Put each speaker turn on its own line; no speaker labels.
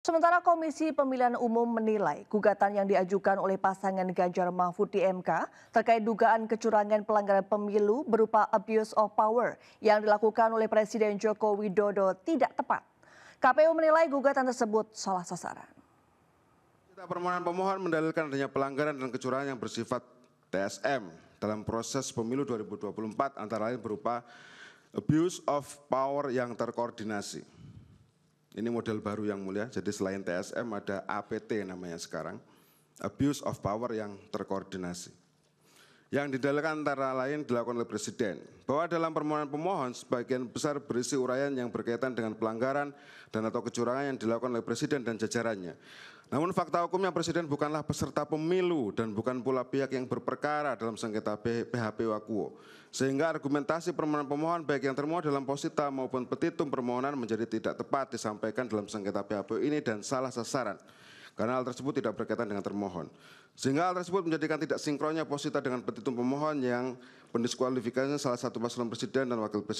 Sementara Komisi Pemilihan Umum menilai gugatan yang diajukan oleh pasangan Ganjar Mahfud di MK terkait dugaan kecurangan pelanggaran pemilu berupa abuse of power yang dilakukan oleh Presiden Joko Widodo tidak tepat. KPU menilai gugatan tersebut salah sasaran.
Kita permohonan pemohon mendalilkan adanya pelanggaran dan kecurangan yang bersifat TSM dalam proses pemilu 2024 antara lain berupa abuse of power yang terkoordinasi ini model baru yang mulia. Jadi selain TSM ada APT namanya sekarang. Abuse of power yang terkoordinasi yang didalilkan antara lain dilakukan oleh Presiden. Bahwa dalam permohonan pemohon sebagian besar berisi uraian yang berkaitan dengan pelanggaran dan atau kecurangan yang dilakukan oleh Presiden dan jajarannya. Namun fakta hukumnya Presiden bukanlah peserta pemilu dan bukan pula pihak yang berperkara dalam sengketa PHP Wakuo. Sehingga argumentasi permohonan pemohon baik yang termohon dalam posita maupun petitum permohonan menjadi tidak tepat disampaikan dalam sengketa PHP ini dan salah sasaran karena hal tersebut tidak berkaitan dengan termohon. Sehingga hal tersebut menjadikan tidak sinkronnya posita dengan petitum pemohon yang pendiskualifikasinya salah satu paslon presiden dan wakil presiden